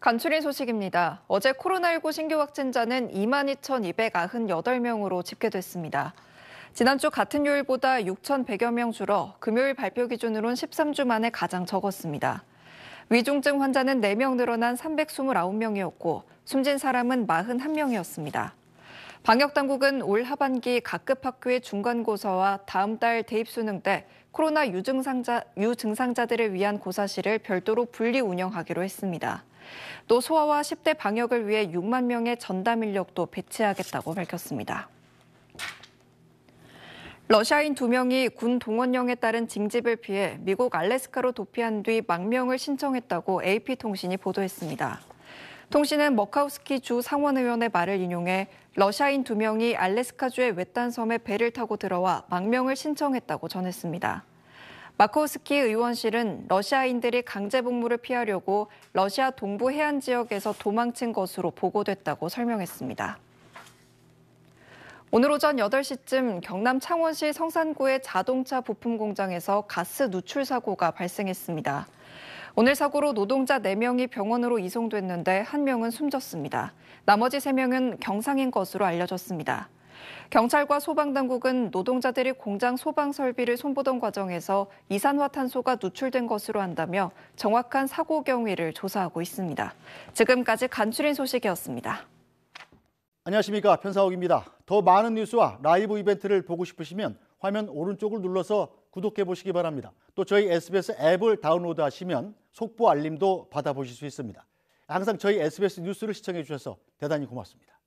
간추린 소식입니다. 어제 코로나19 신규 확진자는 22,298명으로 집계됐습니다. 지난주 같은 요일보다 6,100여 명 줄어 금요일 발표 기준으론 13주 만에 가장 적었습니다. 위중증 환자는 4명 늘어난 329명이었고 숨진 사람은 41명이었습니다. 방역당국은 올 하반기 각급 학교의 중간고사와 다음 달 대입수능 때 코로나 유증상자, 유증상자들을 위한 고사실을 별도로 분리 운영하기로 했습니다. 또소아와 10대 방역을 위해 6만 명의 전담 인력도 배치하겠다고 밝혔습니다. 러시아인 두 명이 군 동원령에 따른 징집을 피해 미국 알래스카로 도피한 뒤 망명을 신청했다고 AP통신이 보도했습니다. 통신은 머카우스키 주 상원의원의 말을 인용해 러시아인 두 명이 알래스카주의 외딴 섬에 배를 타고 들어와 망명을 신청했다고 전했습니다. 마코우스키 의원실은 러시아인들이 강제 복무를 피하려고 러시아 동부 해안 지역에서 도망친 것으로 보고됐다고 설명했습니다. 오늘 오전 8시쯤 경남 창원시 성산구의 자동차 부품 공장에서 가스 누출 사고가 발생했습니다. 오늘 사고로 노동자 4명이 병원으로 이송됐는데 1명은 숨졌습니다. 나머지 3명은 경상인 것으로 알려졌습니다. 경찰과 소방당국은 노동자들이 공장 소방 설비를 손보던 과정에서 이산화탄소가 누출된 것으로 한다며 정확한 사고 경위를 조사하고 있습니다. 지금까지 간추린 소식이었습니다. 안녕하십니까. 편사옥입니다. 더 많은 뉴스와 라이브 이벤트를 보고 싶으시면 화면 오른쪽을 눌러서 구독해 보시기 바랍니다. 또 저희 SBS 앱을 다운로드 하시면 속보 알림도 받아보실 수 있습니다. 항상 저희 SBS 뉴스를 시청해 주셔서 대단히 고맙습니다.